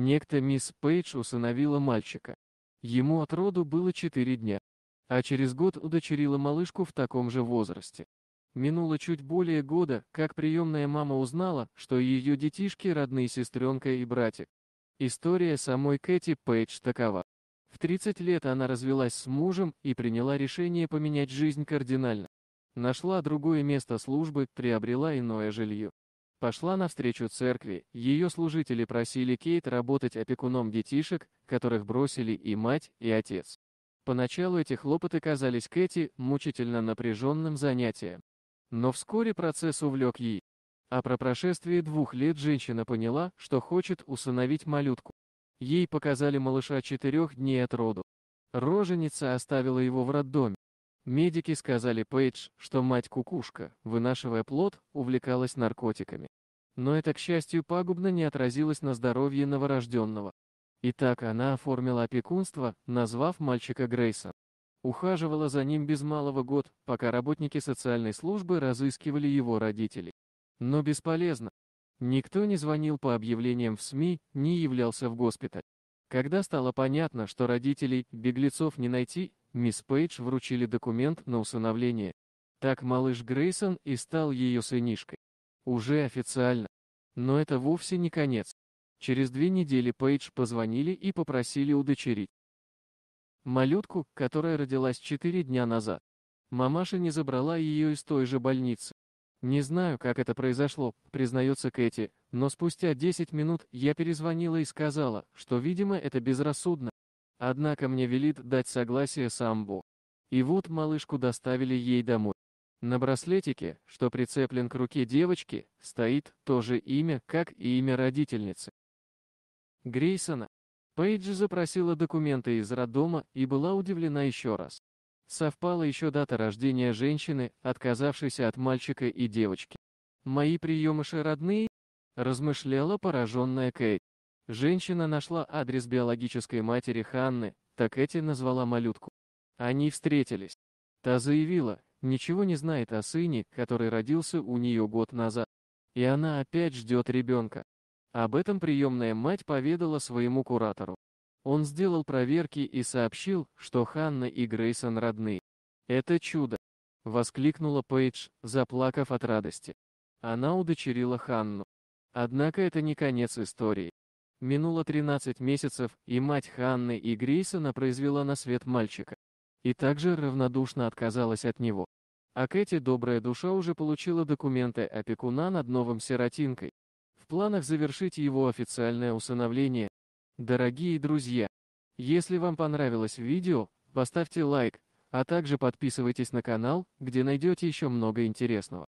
Некто мисс Пейдж усыновила мальчика. Ему от роду было 4 дня, а через год удочерила малышку в таком же возрасте. Минуло чуть более года, как приемная мама узнала, что ее детишки родные сестренка и братик. История самой Кэти Пейдж такова. В 30 лет она развелась с мужем и приняла решение поменять жизнь кардинально. Нашла другое место службы, приобрела иное жилье пошла навстречу церкви, ее служители просили Кейт работать опекуном детишек, которых бросили и мать, и отец. Поначалу эти хлопоты казались Кэти мучительно напряженным занятием. Но вскоре процесс увлек ей. А про прошествие двух лет женщина поняла, что хочет усыновить малютку. Ей показали малыша четырех дней от роду. Роженица оставила его в роддоме. Медики сказали Пейдж, что мать-кукушка, вынашивая плод, увлекалась наркотиками. Но это, к счастью, пагубно не отразилось на здоровье новорожденного. Итак, она оформила опекунство, назвав мальчика Грейсон. Ухаживала за ним без малого год, пока работники социальной службы разыскивали его родителей. Но бесполезно. Никто не звонил по объявлениям в СМИ, не являлся в госпиталь. Когда стало понятно, что родителей, беглецов не найти, мисс Пейдж вручили документ на усыновление. Так малыш Грейсон и стал ее сынишкой. Уже официально. Но это вовсе не конец. Через две недели Пейдж позвонили и попросили удочерить. Малютку, которая родилась четыре дня назад. Мамаша не забрала ее из той же больницы. Не знаю, как это произошло, признается Кэти, но спустя 10 минут я перезвонила и сказала, что, видимо, это безрассудно. Однако мне велит дать согласие самбо. И вот малышку доставили ей домой. На браслетике, что прицеплен к руке девочки, стоит то же имя, как и имя родительницы. Грейсона. Пейдж запросила документы из роддома и была удивлена еще раз. Совпала еще дата рождения женщины, отказавшейся от мальчика и девочки. «Мои приемыши родные?» – размышляла пораженная Кейт. Женщина нашла адрес биологической матери Ханны, так Эти назвала малютку. Они встретились. Та заявила, ничего не знает о сыне, который родился у нее год назад. И она опять ждет ребенка. Об этом приемная мать поведала своему куратору. Он сделал проверки и сообщил, что Ханна и Грейсон родны. «Это чудо!» — воскликнула Пейдж, заплакав от радости. Она удочерила Ханну. Однако это не конец истории. Минуло 13 месяцев, и мать Ханны и Грейсона произвела на свет мальчика и также равнодушно отказалась от него. А Кэти добрая душа уже получила документы опекуна над новым сиротинкой. В планах завершить его официальное усыновление. Дорогие друзья, если вам понравилось видео, поставьте лайк, а также подписывайтесь на канал, где найдете еще много интересного.